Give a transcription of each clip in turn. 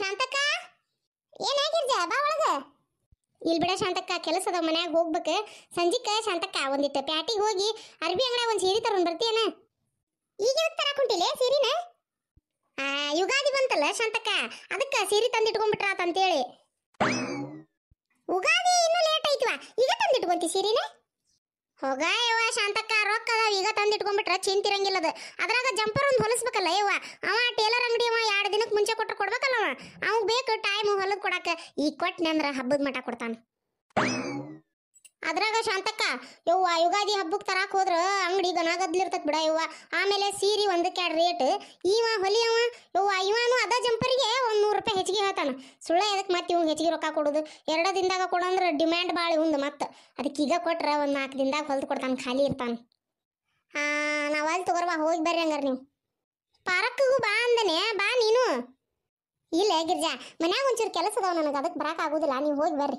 ಶಾಂತಕ್ಕ ಏನಾಗಿರ್ಜ ಬಾ ಒಳಗ ಇಲ್ಲಿ ಬಿಡ ಶಾಂತಕ್ಕ ಕೆಲಸ ಅದ ಮನ್ಯಾಗ ಹೋಗ್ಬೇಕು ಸಂಜಿಕ ಶಾಂತಕ್ಕ ಒಂದಿಟ್ಟು ಪ್ಯಾಟಿಗೆ ಹೋಗಿ ಅರ್ಬಿ ಅಂಗಡ ಒಂದು ಸೀರೆ ತಗೊಂಡ್ ಬರ್ತೀಯನ ಈಗ ತರಕ್ ಹೊಂಟಿಲೆ ಸೀರಿನ ಆ ಯುಗಾದಿ ಬಂತಲ್ಲ ಶಾಂತಕ್ಕ ಅದಕ್ಕೆ ಸೀರೆ ತಂದಿಟ್ಕೊಂಡ್ಬಿಟ್ರ ಅಂತೇಳಿ ಯುಗಾದಿ ಇನ್ನೂ ಲೇಟ್ ಐತ್ವಾ ಈಗ ತಂದಿಟ್ಕೊಂತಿ ಸೀರೆನೇ ಹೋಗ ಶಾಂತಕ್ಕ ರೊಕ್ಕ ಅದಾವ ಈಗ ತಂದಿಟ್ಕೊಂಡ್ಬಿಟ್ರ ಚಿಂತಿರಂಗಿಲ್ಲ ಅದು ಅದ್ರಾಗ ಜಂಪರ್ ಒಂದು ಹೊಲಿಸ್ಬೇಕಲ್ಲ ಇವ ಅವ ಟೇಲರ್ ಅಂಗಡಿ ಅವ ಎರಡು ದಿನಕ್ಕೆ ಮುಂಚೆ ಕೊಟ್ರೆ ಕೊಡ್ಬೇಕಲ್ಲ ಅವ ಬೇಕು ಟೈಮ್ ಹೊಲದ್ ಕೊಡಕ್ಕೆ ಈ ಕೊಟ್ಟನೆ ಅಂದ್ರೆ ಹಬ್ಬದ ಮಠ ಕೊಡ್ತಾನೆ ಅದ್ರಾಗ ಶಾಂತಕ್ಕ ಯವ್ವ ಯುಗಾದಿ ಹಬ್ಬಕ್ಕೆ ತರಾಕ್ ಹೋದ್ರ ಅಂಗಡಿ ಗನಾಗದ್ಲಿರ್ತತ್ ಬಿಡ ಯವ್ವ ಆಮೇಲೆ ಸೀರೆ ಒಂದಕ್ಕೆ ಎರಡು ರೇಟ್ ಇವ ಹೊಲಿ ಅವ ಯವ್ವ ಇವನು ಅದ ಜಂಪರಿಗೆ ಒಂದು ನೂರು ರೂಪಾಯಿ ಹೆಚ್ಚಿಗೆ ಹೇಳ್ತಾನ ಸುಳ್ಳ ಎದಕ್ಕೆ ಮತ್ತೆ ಇವ್ ಹೆಚ್ಚಿಗೆ ರೊಕ್ಕ ಕೊಡೋದು ಎರಡು ದಿನದಾಗ ಕೊಡಂದ್ರೆ ಡಿಮ್ಯಾಂಡ್ ಭಾಳ ಇವಂದು ಮತ್ತೆ ಅದಕ್ಕೆ ಈಗ ಕೊಟ್ರೆ ಒಂದು ನಾಲ್ಕು ದಿನದಾಗ ಹೊಲ್ದು ಕೊಡ್ತಾನೆ ಖಾಲಿ ಇರ್ತಾನೆ ಹಾಂ ನಾವು ಅಲ್ಲಿ ತಗೋರ್ವಾ ಹೋಗಿ ಬರ್ರಿ ಹಂಗಾರೆ ನೀವು ಪಾರಕ್ಕಿಗೂ ಬಾ ಅಂದನೆ ಬಾ ನೀನು ಇಲ್ಲ ಗಿರ್ಜಾ ಮನ್ಯಾಗ ಒಂಚೂರು ಕೆಲಸ ಅದಾವ ನನಗೆ ಅದಕ್ಕೆ ಆಗೋದಿಲ್ಲ ನೀವು ಹೋಗಿ ಬರ್ರಿ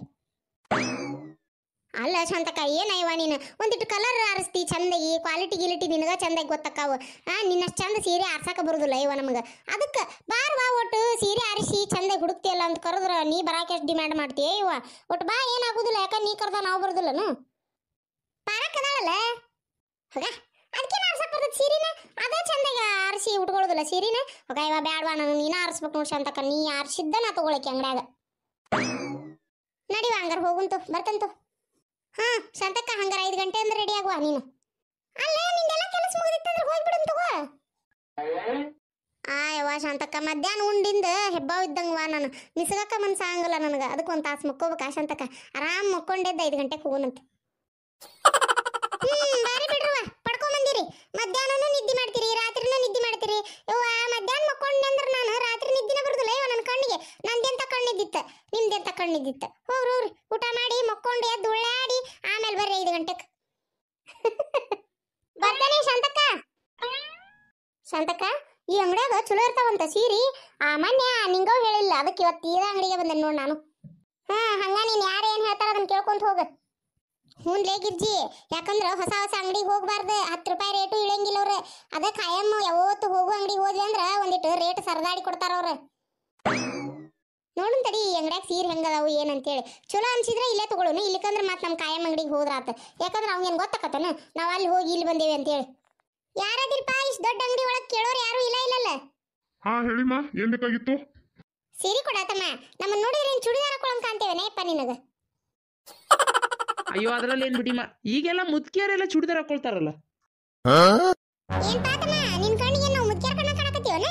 ಅಲ್ಲ ಶಾಂತಕ್ಕ ಏನಯ್ಯವ ನೀನು ಒಂದಿಟ್ಟು ಕಲರ್ ಆರಿಸ್ತಿ ಚಂದಗಿ ಕ್ವಾಲಿಟಿ ಗಿಲಿಟಿ ನಿನಗ ಚಂದಾಗಿ ಗೊತ್ತಕ್ಕಾವು ಆ ನಿನ್ನಷ್ಟು ಚಂದ ಸೀರೆ ಆರ್ಸಾಕ ಬರುದಿಲ್ಲ ಅಯ್ಯವ ನಮಗೆ ಅದಕ್ಕೆ ಬಾರ್ ಬಾ ಒಟ್ಟು ಸೀರೆ ಆರಿಸಿ ಚಂದಾಗಿ ಹುಡುಕ್ತಿಯಲ್ಲ ಅಂತ ಕರೆದ್ರ ನೀ ಬರಾಕೆ ಎಷ್ಟು ಡಿಮ್ಯಾಂಡ್ ಮಾಡ್ತೀಯ ಇವ ಒಟ್ಟು ಬಾ ಏನಾಗುದಿಲ್ಲ ಯಾಕ ನೀ ಕರ್ದ ನಾವು ಬರುದಿಲ್ಲನು ಪಾರಕ್ಕದಾಳಲ್ಲ ಹೋಗ ಅದಕ್ಕೆ ಆರ್ಸಕ್ಕೆ ಬರ್ತದೆ ಸೀರೆನ ಅದೇ ಚಂದಾಗಿ ಆರಿಸಿ ಉಟ್ಕೊಳ್ಳೋದಿಲ್ಲ ಸೀರೆನ ಹೋಗ ಇವ ಬ್ಯಾಡ್ವಾ ನಾನು ನೀನ ಆರಿಸ್ಬೇಕು ನೋಡಿ ಶಾಂತಕ್ಕ ನೀ ಆರಿಸಿದ್ದ ನಾ ತಗೊಳಕ್ಕೆ ಅಂಗಡ್ಯಾಗ ನಡಿವ ಹಂಗಾರೆ ಹೋಗುಂತು ಬರ್ತಂತು ಹಾ ಶಾಂತಕ್ಕ ಹಂಗಾರ ಐದು ಗಂಟೆ ಅಂದ್ರೆ ರೆಡಿ ಆಗುವ ನೀನು ಅಲ್ಲೇ ನಿಂದೆಲ್ಲ ಕೆಲಸ ಮುಗಿದಿತ್ತಂದ್ರೆ ಹೋಗ್ಬಿಡು ತಗೋ ಆಯವ್ವ ಶಾಂತಕ್ಕ ಮಧ್ಯಾಹ್ನ ಉಂಡಿಂದ ಹೆಬ್ಬಾವ್ ಇದ್ದಂಗವ್ವ ನಾನು ನಿಸಗಕ್ಕ ಮನ್ಸು ಆಗಂಗಿಲ್ಲ ನನಗೆ ಅದಕ್ಕೆ ಒಂದು ತಾಸು ಮಕ್ಕೋಬೇಕಾ ಶಾಂತಕ್ಕ ಆರಾಮ್ ಮಕ್ಕೊಂಡೆದ್ದು ಐದು ಗಂಟೆಗೆ ಹೋಗೋಣಂತೆ ಹ್ಮ್ ಬಾರಿ ಬಿಡ್ರವ್ವ ಬಂದಿರಿ ಮಧ್ಯಾಹ್ನನೂ ನಿದ್ದೆ ಮಾಡ್ತೀರಿ ರಾತ್ರಿನೂ ನಿದ್ದೆ ಮಾಡ್ತೀರಿ ಯವ್ವ ಮಧ್ಯಾಹ್ನ ಮಕ್ಕೊಂಡೆ ಅಂದ್ರೆ ನಾನು ರಾತ್ರಿ ನಂದೆಂತ ಕಣ್ಣಿದ್ದಿತ್ತು ನಿಮ್ದೆಂತ ಕಣ್ಣಿದ್ದಿತ್ತು ಹೋಗ್ರಿ ಹೋಗ್ರಿ ಊಟ ಮಾಡಿ ಮಕ್ಕೊಂಡು ಎದ್ದು ಉಳ್ಳಾಡಿ ಆಮೇಲೆ ಬರ್ರಿ ಐದು ಗಂಟೆಕ್ ಬರ್ತೇನೆ ಶಾಂತಕ್ಕ ಶಾಂತಕ್ಕ ಈ ಅಂಗಡಿಯಾಗ ಚಲೋ ಇರ್ತಾವಂತ ಸೀರಿ ಆ ಮೊನ್ನೆ ನಿಂಗೋ ಹೇಳಿಲ್ಲ ಅದಕ್ಕೆ ಇವತ್ತು ಈ ಅಂಗಡಿಗೆ ಬಂದೆ ನೋಡಿ ನಾನು ಹಾ ಹಂಗ ನೀನ್ ಯಾರು ಏನು ಹೇಳ್ತಾರ ಅದನ್ನ ಕೇಳ್ಕೊಂತ ಹೋಗ ಹ್ಞೂನ್ಲೇ ಗಿರ್ಜಿ ಯಾಕಂದ್ರೆ ಹೊಸ ಹೊಸ ಅಂಗಡಿಗೆ ಹೋಗ್ಬಾರ್ದು ಹತ್ತು ರೂಪಾಯಿ ರೇಟು ಇಳಂಗಿಲ್ಲ ಅವ್ರೆ ಅದಕ್ಕೆ ಖಾಯಂ ಯಾವತ್ತು ಹೋಗು ಅಂಗಡಿಗೆ ಹೋದ್ವಿ ಅಂದ್ರೆ ಒಂದಿಟ್ಟು ರೇಟ್ ಸರದಾಡಿ ಕೊಡ್ತಾರ ಅವ್ರ ನೋಡೋಣ ತಡಿ ಈ ಅಂಗಡ್ಯಾಗ ಸೀರೆ ಹೆಂಗದಾವು ಏನಂತೇಳಿ ಚಲೋ ಅನ್ಸಿದ್ರೆ ಇಲ್ಲೇ ತಗೊಳ್ಳೋನು ಇಲ್ಲಿಕಂದ್ರೆ ಮತ್ತೆ ನಮ್ಮ ಕಾಯಂ ಅಂಗಡಿಗೆ ಹೋದ್ರಾತ ಯಾಕಂದ್ರೆ ಅವ್ಗೇನು ಗೊತ್ತಾಕತ್ತಾನ ನಾವು ಅಲ್ಲಿ ಹೋಗಿ ಇಲ್ಲಿ ಬಂದೇವಿ ಅಂತೇಳಿ ಯಾರದಿರ್ಪ ಇಷ್ಟು ದೊಡ್ಡ ಅಂಗಡಿ ಒಳಗೆ ಕೇಳೋರು ಯಾರು ಇಲ್ಲ ಇಲ್ಲಲ್ಲ ಹಾ ಹೇಳಿಮ್ಮ ಏನ್ ಬೇಕಾಗಿತ್ತು ಸೀರೆ ಕೊಡಾತಮ್ಮ ನಮ್ಮ ನೋಡಿದ್ರೆ ಚುಡಿದಾರ ಕೊಳಂಕ ಅಂತೇವೆ ನಯಪ್ಪ ನಿನಗೆ ಅಯ್ಯೋ ಅದ್ರಲ್ಲಿ ಏನ್ ಬಿಡಿಮ್ಮ ಈಗೆಲ್ಲ ಮುದ್ಕಿಯರೆಲ್ಲ ಚುಡಿದಾರ ಹಾಕೊಳ್ತಾರಲ್ಲ ಏನ್ ಪಾತಮ್ಮ ನಿನ್ ಕಣ್ಣಿಗೆ ನಾವು ಮುದ್ಕ್ಯಾರ ಕಣ್ಣ ಕಾಣಕತ್ತೀವನ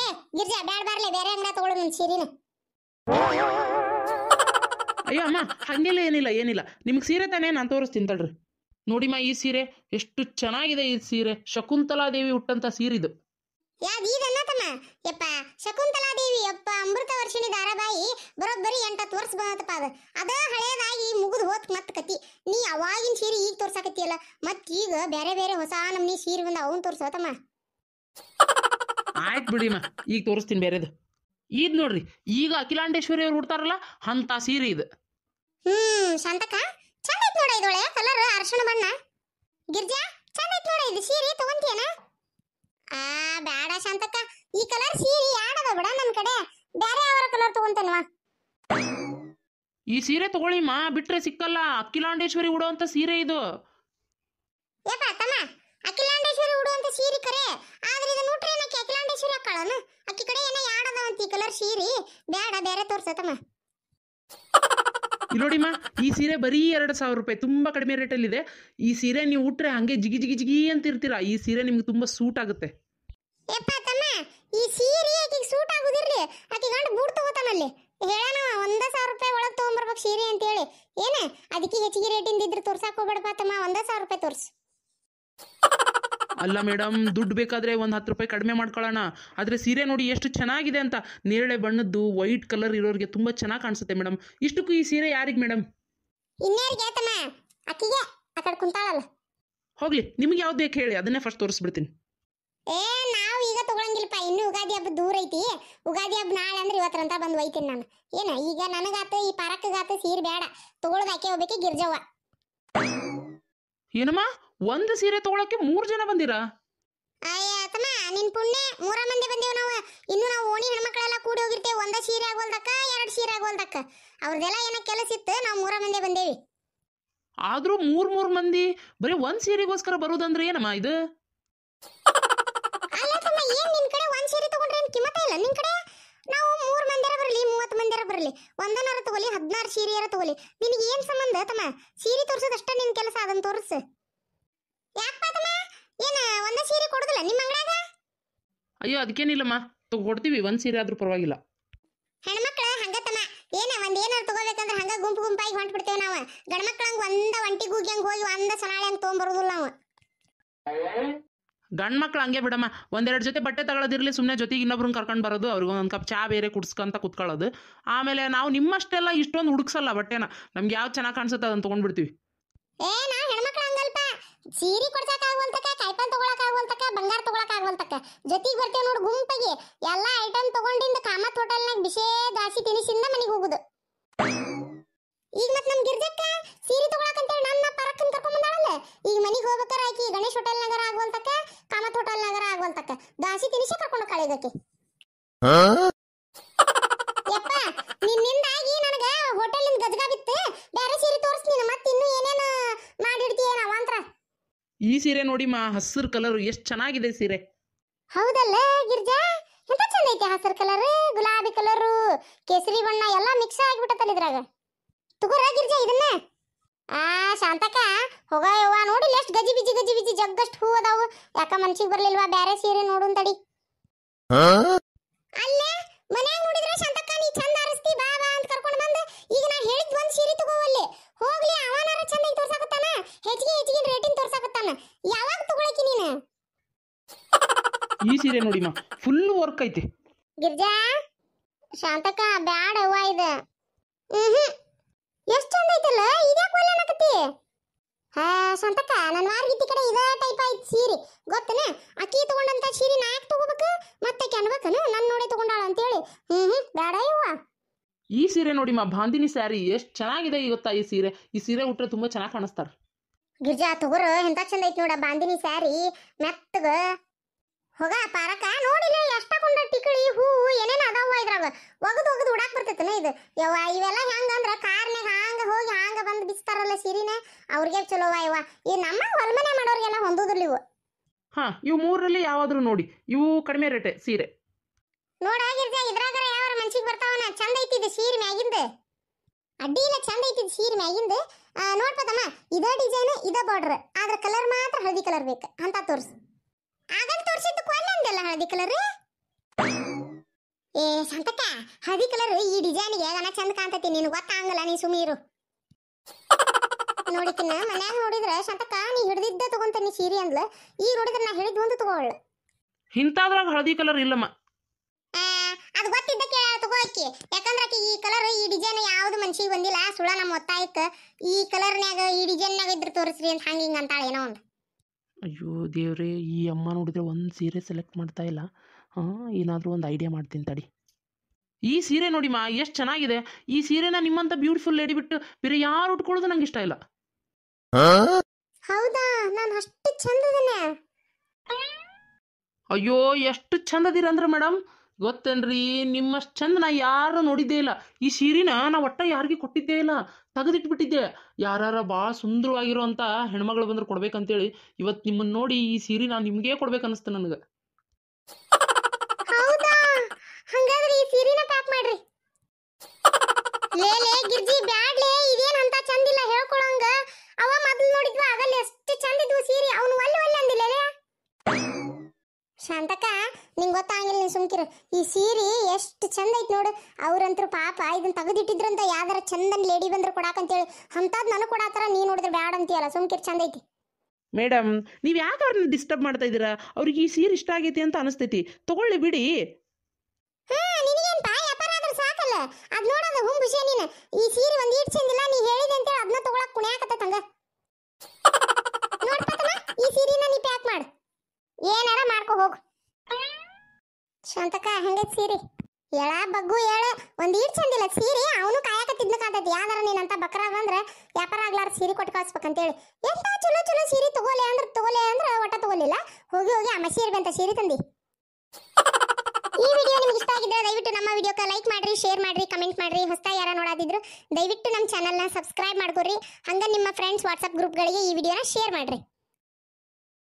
ಏ ಗಿರ್ಜಾ ಬ್ಯಾಡ ಬಾರ್ಲೆ ಬೇರೆ ಅಂಗಡ ತಗೊಳ್ಳೋ ನನ್ನ ಸೀರೆನ ಅಯ್ಯೋ ಅಮ್ಮ ಹಂಗೆಲ್ಲ ಏನಿಲ್ಲ ಏನಿಲ್ಲ ನಿಮ್ಗೆ ಸೀರೆ ತಾನೇ ನಾನು ತೋರಿಸ್ತೀನಿ ತಡ್ರಿ ನೋಡಿಮ್ಮ ಈ ಸೀರೆ ಎಷ್ಟು ಚೆನ್ನಾಗಿದೆ ಈ ಸೀರೆ ಶಕುಂತಲಾ ದೇವಿ ಉಟ್ಟಂತ ಸೀರೆ ಇದು ಯಾವ್ದು ಇದನ್ನ ತಮ್ಮ ಯಪ್ಪ ಶಕುಂತಲಾ ದೇವಿ ಯಪ್ಪ ಅಮೃತ ವರ್ಷಿಣಿ ಧಾರಾವಾಹಿ ಬರೋಬ್ಬರಿ ಎಂಟತ್ತು ವರ್ಷ ಬಂದತಪ್ಪ ಅದು ಅದ ಹಳೇದಾಗಿ ಮುಗಿದು ಹೋತ್ ಮತ್ ಕತಿ ನೀ ಅವಾಗಿನ್ ಸೀರೆ ಈಗ ತೋರ್ಸಾಕತ್ತಿಯಲ್ಲ ಮತ್ ಈಗ ಬೇರೆ ಬೇರೆ ಹೊಸ ನಮನಿ ಸೀರೆ ಬಂದ ಅವನ್ ತೋರ್ಸೋ ತಮ್ಮ ಆಯ್ತು ಬಿಡಿಮ್ಮ ಈಗ ತೋರಿಸ್ತೀನಿ ಬೇರೆದು ಇದ್ ನೋಡ್ರಿ ಈಗ ಅಖಿಲಾಂಡೇಶ್ವರಿ ಅವ್ರು ಉಡ್ತಾರಲ್ಲ ಅಂತ ಸೀರೆ ಇದು ಹ್ಮ್ ಶಾಂತಕ ಚಂದ ಐತ್ ನೋಡ ಇದೊಳೆ ಕಲರ್ ಅರ್ಶನ ಬಣ್ಣ ಗಿರ್ಜಾ ಚಂದ ನೋಡ ಇದು ಸೀರೆ ತಗೊಂತೀಯನ ಆ ಬೇಡ ಶಾಂತಕ ಈ ಕಲರ್ ಸೀರೆ ಯಾಡದ ಬಿಡ ನನ್ ಕಡೆ ಬೇರೆ ಯಾವ ಕಲರ್ ತಗೊಂತೇನವಾ ಈ ಸೀರೆ ತಗೊಳ್ಳಿ ಮಾ ಬಿಟ್ರೆ ಸಿಕ್ಕಲ್ಲ ಅಖಿಲಾಂಡೇಶ್ವರಿ ಉಡುವಂತ ಸೀರೆ ಇದು ಯಪ್ಪ ತಮ್ಮ ಅಖಿಲಾಂಡೇಶ್ವರಿ ಉಡುವಂತ ಸೀರೆ ಕರೆ ಆದ್ರೆ ಇದನ್ನ ಉಟ್ರೆ ಏನಕ್ಕೆ ಅಖಿಲಾಂಡೇಶ್ವರಿ ಹಾಕಾಳನು ಅಕ್ಕಿ ಕಡೆ ಏನ ಅಂತ ಕಲರ್ ಸೀರೆ ಬೇಡ ಬೇರೆ ತೋರ್ಸತಮ್ಮ ನೋಡಿಮ್ಮ ಈ ಸೀರೆ ಬರೀ ಎರಡು ಸಾವಿರ ರೂಪಾಯಿ ತುಂಬ ಕಡಿಮೆ ಇದೆ ಈ ಸೀರೆ ನೀವು ಉಟ್ರೆ ಹಂಗೆ ಜಿಗಿ ಜಿಗಿ ಜಿಗಿ ಅಂತ ಇರ್ತೀರಾ ಈ ಸೀರೆ ನಿಮ್ಗೆ ತುಂಬ ಸೂಟ್ ಆಗುತ್ತೆ ಯಪ್ಪ ತಮ್ಮ ಈ ಸೀರೆ ಆಕಿಗೆ ಸೂಟ್ ಆಗುದಿರ್ಲಿ ಆಕಿ ಗಂಡ ಬೂಟ್ ತಗೋತಾನಲ್ಲಿ ಹೇಳೋಣ ಒಂದ ಸಾವಿರ ರೂಪಾಯಿ ಒಳಗೆ ತೊಗೊಂಬರ್ಬೇಕು ಸೀರೆ ಹೇಳಿ ಏನೇ ಅದಕ್ಕೆ ಹೆಚ್ಚಿಗೆ ರೇಟಿಂದ ಇದ್ರೆ ತೋರ್ಸಾಕೋಬೇಡಪ್ಪ ತಮ್ಮ ಒಂದ ಸಾವಿರ ರೂಪಾಯಿ ತೋರ್ಸು ಅಲ್ಲ ಮೇಡಮ್ ದುಡ್ಡು ಬೇಕಾದ್ರೆ ಒಂದು ಹತ್ತು ರೂಪಾಯಿ ಕಡಿಮೆ ಮಾಡ್ಕೊಳ್ಳೋಣ ಆದ್ರೆ ಸೀರೆ ನೋಡಿ ಎಷ್ಟು ಚೆನ್ನಾಗಿದೆ ಅಂತ ನೇರಳೆ ಬಣ್ಣದ್ದು ವೈಟ್ ಕಲರ್ ಇರೋರಿಗೆ ತುಂಬಾ ಚೆನ್ನಾಗಿ ಕಾಣಿಸುತ್ತೆ ಮೇಡಮ್ ಇಷ್ಟಕ್ಕೂ ಈ ಸೀರೆ ಯಾರಿಗೆ ಮೇಡಮ್ ಹೋಗ್ಲಿ ನಿಮ್ಗೆ ಯಾವ್ದು ಬೇಕು ಹೇಳಿ ಅದನ್ನೇ ಫಸ್ಟ್ ತೋರಿಸ್ಬಿಡ್ತೀನಿ ಏ ನಾವು ಈಗ ತಗೊಳಂಗಿಲ್ಲಪ್ಪ ಇನ್ನು ಉಗಾದಿ ಹಬ್ಬ ದೂರ ಐತಿ ಉಗಾದಿ ಹಬ್ಬ ನಾಳೆ ಅಂದ್ರೆ ಇವತ್ತರಂತ ಬಂದು ಒಯ್ತೀನಿ ನಾನು ಏನ ಈಗ ನನಗಾತ ಈ ಪಾರಕ್ಗಾತ ಸೀರೆ ಬೇಡ ತಗೊಳ್ಳೋದಾಕೆ ಹೋಗ್ಬೇಕು ಗಿರ್ಜವ್ವ ಏನಮ್ಮ ಒಂದು ಸೀರೆ ತಗೊಳಕ್ಕೆ ಮೂರು ಜನ ಬಂದಿರಾ ತಮ್ಮ ನಿನ್ ಪುಣ್ಯ ಮೂರ ಮಂದಿ ಬಂದೆವು ನಾವು ಇನ್ನು ನಾವು ಓಣಿ ಹೆಣ್ಮಕ್ಳೆಲ್ಲ ಕೂಡಿ ಹೋಗಿರ್ತೇವೆ ಒಂದ ಸೀರೆ ಆಗೋಲ್ದಕ್ಕ ಎರಡು ಸೀರೆ ಆಗೋಲ್ದಕ್ಕ ಅವ್ರದೆಲ್ಲ ಏನ ಕೆಲಸ ಇತ್ತು ನಾವು ಮೂರ ಮಂದಿ ಬಂದೇವಿ ಆದರೂ ಮೂರು ಮೂರು ಮಂದಿ ಬರೀ ಒಂದ್ ಸೀರೆಗೋಸ್ಕರ ಬರೋದಂದ್ರೆ ಏನಮ್ಮ ಇದು ಅಲ್ಲತಮ್ಮ ಏನ್ ನಿನ್ ಕಡೆ ಒಂದ್ ಸೀರೆ ತಗೊಂಡ್ರೆ ಏನು ಕಿಮ್ಮತ್ತ ಇಲ್ಲ ನಿನ್ ಕಡೆ ನಾವು ಮೂರು ಮಂದಿರ ಬರಲಿ ಮೂವತ್ತು ಮಂದಿರ ಬರಲಿ ಒಂದನಾರ ತಗೊಲಿ ಹದಿನಾರು ಸೀರೆಯರ ತಗೊಲಿ ನಿನಗೆ ಏನು ಸಂಬಂಧ ತಮ್ಮ ಸೀರೆ ತೋರಿಸೋದಷ್ಟೇ ನಿನ್ ಕೆಲಸ ಅದನ್ನ ತೋರಿಸು ಏನ ಒಂದ ಸೀರೆ ಕೊಡುದಿಲ್ಲ ನಿಮ್ಮ ಅಂಗಡ್ಯಾಗ ಅಯ್ಯೋ ಅದಕ್ಕೇನಿಲ್ಲಮ್ಮ ತಗೊಡ್ತೀವಿ ಒಂದು ಸೀರೆ ಆದ್ರೂ ಪರವಾಗಿಲ್ಲ ಹೆಣ್ಮಕ್ಳ ತಮ್ಮ ಏನ ಒಂದ್ ಏನಾರ ತಗೋಬೇಕಂದ್ರ ಹಂಗ ಗುಂಪು ಗುಂಪಾಗಿ ಹೊಂಟ್ ಬಿಡ್ತೇವೆ ನಾವು ಗಂಡ್ಮಕ್ಳ ಹಂಗ ಒಂದ ಒಂಟಿ ಗೂಗಿ ಹಂಗ ಹೋಗಿ ಒಂದ ಸನಾಳೆ ಹಂಗ ತಗೊಂಬರುದಿಲ್ಲ ನಾವು ಗಂಡ್ ಮಕ್ಳು ಹಂಗೆ ಬಿಡಮ್ಮ ಒಂದೆರಡು ಜೊತೆ ಬಟ್ಟೆ ತಗೊಳ್ಳೋದಿರಲಿ ಸುಮ್ಮನೆ ಜೊತೆಗೆ ಇನ್ನೊಬ್ರನ್ನ ಕರ್ಕೊಂಡು ಬರೋದು ಅವ್ರಿಗೆ ಒಂದು ಕಪ್ ಚಾ ಬೇರೆ ಕುಡ್ಸ್ಕೊಂತ ಕುತ್ಕೊಳ್ಳೋದು ಆಮೇಲೆ ನಾವು ನಿಮ್ಮಷ್ಟೆಲ್ಲ ಇಷ್ಟೊಂದು ಹುಡುಕ್ಸಲ್ಲ ಬಟ್ಟೆನ ನಮ್ಗೆ ಯಾವ್ದು ಚೆನ್ನಾಗಿ ಕಾಣಿಸುತ್ತೆ ಅದನ್ನ ತೊಗೊಂಡ್ಬಿಡ್ತೀವಿ ಏ ಸೀರೆ ಕೊಡ್ಸಕ್ ಆಗುವಂತಕ ಕಾಯ್ಪನ್ ತಗೊಳಕ್ ಆಗುವಂತಕ ಬಂಗಾರ ತಗೊಳಕ್ ಆಗುವಂತಕ ಜೊತೆಗೆ ಬರ್ತೇವೆ ನೋಡು ಗುಂಪಾಗಿ ಎಲ್ಲಾ ಐಟಮ್ ತಗೊಂಡಿಂದ ಕಾಮತ್ ಹೋಟೆಲ್ನಾಗ ಬಿಸೇ ದಾಸಿ ತಿನಿಸಿಂದ ಮನೆಗೆ ಹೋಗುದು ಈಗ ಮತ್ ನಮ್ ಗಿರ್ಜಕ್ಕ ಸೀರೆ ತಗೊಳಕ್ ಹೇಳಿ ನನ್ನ ಅಂತ ಕರ್ಕೊಂಡ್ ಬಂದಾಳಲ್ಲ ಈಗ ಮನೆಗೆ ಹೋಗ್ಬೇಕಾರ ಆಕಿ ಗಣೇಶ್ ಹೋಟೆಲ್ ನಗರ ಆಗುವಂತಕ ಕಾಮತ್ ಹೋಟೆಲ್ ನಗರ ಆಗುವಂತಕ ದಾಸಿ ತಿನಿಸೇ ಕರ್ಕೊಂಡು ಕಳೆದಕ್ಕೆ ಯಪ್ಪ ನಿನ್ನಿಂದಾಗಿ ನನಗ ಹೋಟೆಲಿಂದ ಗಜಗ ಬಿತ್ತು ಈ ಸೀರೆ ನೋಡಿ ಮಾ ಹಸಿರು ಕಲರ್ ಎಷ್ಟು ಚೆನ್ನಾಗಿದೆ ಸೀರೆ ಹೌದಲ್ಲೇ ಗಿರ್ಜಾ ಎಂತ ಚಂದ ಐತೆ ಹಸಿರು ಕಲರ್ ಗುಲಾಬಿ ಕಲರ್ ಕೇಸರಿ ಬಣ್ಣ ಎಲ್ಲ ಮಿಕ್ಸ್ ಆಗಿಬಿಟ್ಟತಲ್ಲ ಇದ್ರಾಗ ತಗೋರ ಗಿರ್ಜಾ ಇದನ್ನ ಆ ಶಾಂತಕ ಹೋಗ ಯವ್ವ ನೋಡಿ ಎಷ್ಟು ಗಜಿ ಬಿಜಿ ಗಜಿ ಬಿಜಿ ಜಗ್ಗಷ್ಟು ಹೂ ಅದಾವು ಯಾಕ ಮನ್ಸಿಗೆ ಬರ್ಲಿಲ್ವಾ ಬ್ಯಾರೆ ಸೀರೆ ನೋಡುನ್ ತಡಿ ಅಲ್ಲೇ ಮನ್ಯಾಗ ನೋಡಿದ್ರೆ ಶಾಂತಕ್ಕ ನೀ ಚಂದ ಅರಸ್ತಿ ಬಾ ಬಾ ಅಂತ ಕರ್ಕೊಂಡು ಬಂದ ಈಗ ನಾ ಹೇಳಿದ್ ಒಂದ್ ಸೀರೆ ತಗೋ ತಗೋವಲ್ಲಿ ಹೋಗ್ಲಿ ಅವನಾರ ಚಂದ ಐತಿ ತೋರ್ಸಾಕತ್ತ ಹೆಚ್ಚಿಗೆ ಹೆಚ್ಚಿಗೆ ರೇಟಿನ ತೋರ್ಸಾಕತ್ತಾನ ಯಾವಾಗ ತಗೊಳಕಿ ನೀನು ಈ ಸೀರೆ ನೋಡಿಮ್ಮ ಫುಲ್ ವರ್ಕ್ ಐತಿ ಗಿರ್ಜಾ ಶಾಂತಕ್ಕ ಬ್ಯಾಡ ಅವ್ವ ಇದು ಹ್ಮ್ ಎಷ್ಟು ಚಂದ ಐತಲ್ಲ ಇದ್ಯಾಕೆ ಒಲ್ಲೆ ಹಾ ಶಾಂತಕ್ಕ ನನ್ನ ವಾರ್ಗಿತ್ತಿ ಕಡೆ ಇದೇ ಟೈಪ್ ಐತಿ ಸೀರೆ ಗೊತ್ತನ ಅಕ್ಕಿ ತಗೊಂಡಂತ ಸೀರೆ ನಾ ಯಾಕೆ ತಗೋಬೇಕು ಮತ್ತೆ ಅನ್ಬೇಕನ ನನ್ನ ನೋಡಿ ತಗೊಂಡಾಳ ಅಂತೇಳಿ ಹ್ಮ್ ಹ್ಮ್ ಬ್ಯಾಡ ಇವ್ವ ಈ ಸೀರೆ ನೋಡಿಮ್ಮ ಬಾಂದಿನಿ ಸ್ಯಾರಿ ಎಷ್ಟು ಚೆನ್ನಾಗಿದೆ ಗೊತ್ತಾ ಈ ಸೀರೆ ಈ ಸೀರೆ ಉಟ್ರೆ ತುಂಬಾ ಚೆನ್ನಾಗಿ ಕಾಣಿಸ್ತಾರೆ ಗಿರ್ಜಾ ತಗೋರು ಎಂತ ಚಂದ ಐತಿ ನೋಡ ಬಾಂದಿನಿ ಸ್ಯಾರಿ ಮೆತ್ತಗ ಹೋಗ ಪಾರಕ ನೋಡಿಲ್ಲ ಎಷ್ಟಕೊಂಡ ಟಿಕಳಿ ಹೂ ಏನೇನ ಅದಾವ ಇದ್ರಾಗ ಒಗದು ಒಗದು ಉಡಾಕ್ ಬರ್ತೈತನ ಇದು ಯವ್ವ ಇವೆಲ್ಲ ಹೆಂಗಂದ್ರ ಕಾರ್ನ್ಯಾಗ ಹಾಂಗ ಹೋಗಿ ಹಾಂಗ ಬಂದು ಬಿಸ್ತಾರಲ್ಲ ಸೀರಿನ ಅವ್ರಿಗೆ ಚಲೋ ಯವ್ವ ಈ ನಮ್ಮ ಹೊಲ್ಮನೆ ಮಾಡೋರಿಗೆಲ್ಲ ಹೊಂದುದಿಲ್ಲ ಇವು ಹಾ ಇವು ಮೂರರಲ್ಲಿ ಯಾವಾದ್ರೂ ನೋಡಿ ಇವು ಕಡಿಮೆ ರೇಟೆ ಸೀರೆ ನೋಡ ಗಿರ್ಜಾ ಇದ್ರಾಗರ ಯಾವ ಮನ್ಸಿಗೆ ಬರ್ತಾವನ ಚಂದ ಐತಿ ಇದು ಸೀರೆ ಮ್ಯಾಗಿಂದೆ ಅಡ್ಡಿ ಇಲ್ಲ ಚಂದ ಐತಿ ಸೀರೆ ಮ್ಯಾಗಿಂದ ನೋಡ್ಬೋದಮ್ಮ ಇದ ಡಿಸೈನ್ ಇದ ಬಾರ್ಡರ್ ಆದ್ರ ಕಲರ್ ಮಾತ್ರ ಹಳದಿ ಕಲರ್ ಬೇಕು ಅಂತ ತೋರ್ಸು ಆಗಲ್ ತೋರ್ಸಿದ್ದು ಕೊಲ್ಲಂದಲ್ಲ ಹಳದಿ ಕಲರ್ ಏ ಸಂತಕ ಹಳದಿ ಕಲರ್ ಈ ಡಿಸೈನ್ಗೆ ಗಣ ಚಂದ ಕಾಣ್ತೈತಿ ನೀನು ಗೊತ್ತಾಗಲ್ಲ ನೀ ಸುಮೀರು ನೋಡಿ ನೋಡಿಕಿನ ಮನ್ಯಾಗ ನೋಡಿದ್ರ ಶತಕ ನೀ ಹಿಡಿದಿದ್ದ ತಗೊಂತೀನಿ ನೀ ಸೀರೆ ಅಂದ್ಲ ಈ ನೋಡಿದ್ರ ನಾ ಹಿಡಿದ್ ಒಂದು ತಗೊಳ್ಳ ಹಿಂತಾದ್ರಾಗ ಹಳದಿ ಕಲರ್ ಇಲ್ಲಮ್ಮ ಅದು ಗೊತ್ತಿದ್ದ ಕೇಳ ಆಕಿ ಯಾಕಂದ್ರೆ ಆಕಿ ಈ ಕಲರ್ ಈ ಡಿಸೈನ್ ಯಾವ್ದು ಮನ್ಸಿಗೆ ಬಂದಿಲ್ಲ ಸುಳ ನಮ್ಮ ಒತ್ತಾಯಕ್ಕೆ ಈ ಕಲರ್ನ್ಯಾಗ ಈ ಡಿಸೈನ್ಯಾಗ ಇದ್ರ ತೋರಿಸ್ರಿ ಅಂತ ಹಂಗೆ ಹಿಂಗೆ ಅಂತಾಳೆ ಏನೋ ಒಂದು ಅಯ್ಯೋ ದೇವರೇ ಈ ಅಮ್ಮ ನೋಡಿದ್ರೆ ಒಂದು ಸೀರೆ ಸೆಲೆಕ್ಟ್ ಮಾಡ್ತಾ ಇಲ್ಲ ಹಾಂ ಏನಾದರೂ ಒಂದು ಐಡಿಯಾ ಮಾಡ್ತೀನಿ ತಡಿ ಈ ಸೀರೆ ನೋಡಿ ಮಾ ಎಷ್ಟು ಚೆನ್ನಾಗಿದೆ ಈ ಸೀರೆನ ನಿಮ್ಮಂತ ಬ್ಯೂಟಿಫುಲ್ ಲೇಡಿ ಬಿಟ್ಟು ಬೇರೆ ಯಾರು ಉಟ್ಕೊಳ್ಳೋದು ನಂಗೆ ಇಷ್ಟ ಇಲ್ಲ ಹೌದಾ ನಾನು ಅಷ್ಟು ಚಂದದನೆ ಅಯ್ಯೋ ಎಷ್ಟು ಚಂದದಿರ ಅಂದ್ರೆ ಮೇಡಮ್ ಗೊತ್ತೇನ್ರಿ ನಿಮ್ಮಷ್ಟು ಚಂದ ನಾ ಯಾರು ನೋಡಿದ್ದೇ ಇಲ್ಲ ಈ ಸೀರೆನ ನಾ ಒಟ್ಟ ಯಾರಿಗೆ ಕೊಟ್ಟಿದ್ದೇ ಇಲ್ಲ ತೆಗೆದಿಟ್ಬಿಟ್ಟಿದ್ದೆ ಯಾರು ಭಾಳ ಸುಂದರವಾಗಿರುವಂಥ ಹೆಣ್ಮಗಳು ಬಂದ್ರೆ ಕೊಡ್ಬೇಕಂತೇಳಿ ಇವತ್ತು ನಿಮ್ಮನ್ನು ನೋಡಿ ಈ ಸೀರೆ ನಾನು ನಿಮಗೇ ಕೊಡ್ಬೇಕು ಅನಿಸ್ತು ನನಗೆ ಶಾಂತಕ ನಿಂಗೆ ಗೊತ್ತಾಗಿಲ್ಲ ನೀನು ಸುಮ್ಕಿರು ಈ ಸೀರೆ ಎಷ್ಟು ಚಂದ ಐತೆ ನೋಡು ಅವ್ರಂತರು ಪಾಪ ಇದನ್ನ ತೆಗೆದಿಟ್ಟಿದ್ರಂತ ಯಾವ್ದಾರ ಚಂದನ್ ಲೇಡಿ ಬಂದ್ರೆ ಕೊಡಾಕಂತೇಳಿ ಅಂತದ್ ನನಗೆ ಕೊಡಾತಾರ ನೀ ನೋಡಿದ್ರೆ ಬ್ಯಾಡ ಅಂತೀಯಲ್ಲ ಸುಮ್ಕಿರು ಚಂದ ಐತಿ ಮೇಡಮ್ ನೀವು ಯಾಕೆ ಅವ್ರನ್ನ ಡಿಸ್ಟರ್ಬ್ ಮಾಡ್ತಾ ಇದ್ದೀರಾ ಅವ್ರಿಗೆ ಈ ಸೀರೆ ಇಷ್ಟ ಆಗೈತಿ ಅಂತ ಅನಿಸ್ತೈತಿ ತಗೊಳ್ಳಿ ಬಿಡಿ ಹಾ ನಿನಗೇನ್ ಪಾ ವ್ಯಾಪಾರ ಸಾಕಲ್ಲ ಅದ್ ನೋಡೋದು ಹುಂ ಖುಷಿ ನೀನು ಈ ಸೀರೆ ಅಂತ ಹೇಳಿ ಎಲ್ಲ ಚಲೋ ಚಲೋ ಸೀರೆ ತಗೋಲೆ ಅಂದ್ರೆ ತಗೋಲೆ ಅಂದ್ರೆ ಒಟ್ಟ ತಗೋಲಿಲ್ಲ ಹೋಗಿ ಹೋಗಿ ಅಮ್ಮ ಸೀರೆ ಅಂತ ಸೀರೆ ತಂದಿ ಈ ವಿಡಿಯೋ ನಿಮ್ಗೆ ಇಷ್ಟ ಆಗಿದ್ರೆ ದಯವಿಟ್ಟು ನಮ್ಮ ವಿಡಿಯೋಕ್ಕೆ ಲೈಕ್ ಮಾಡ್ರಿ ಶೇರ್ ಮಾಡ್ರಿ ಕಮೆಂಟ್ ಮಾಡ್ರಿ ಹೊಸ ಯಾರ ನೋಡೋದಿದ್ರು ದಯವಿಟ್ಟು ನಮ್ಮ ಚಾನಲ್ನ ಸಬ್ಸ್ಕ್ರೈಬ್ ಮಾಡ್ಕೊರಿ ಹಂಗೆ ನಿಮ್ಮ ಫ್ರೆಂಡ್ಸ್ ವಾಟ್ಸಪ್ ಗ್ರೂಪ್ಗಳಿಗೆ ಈ ವಿಡಿಯೋನ ಶೇರ್ ಮಾಡ್ರಿ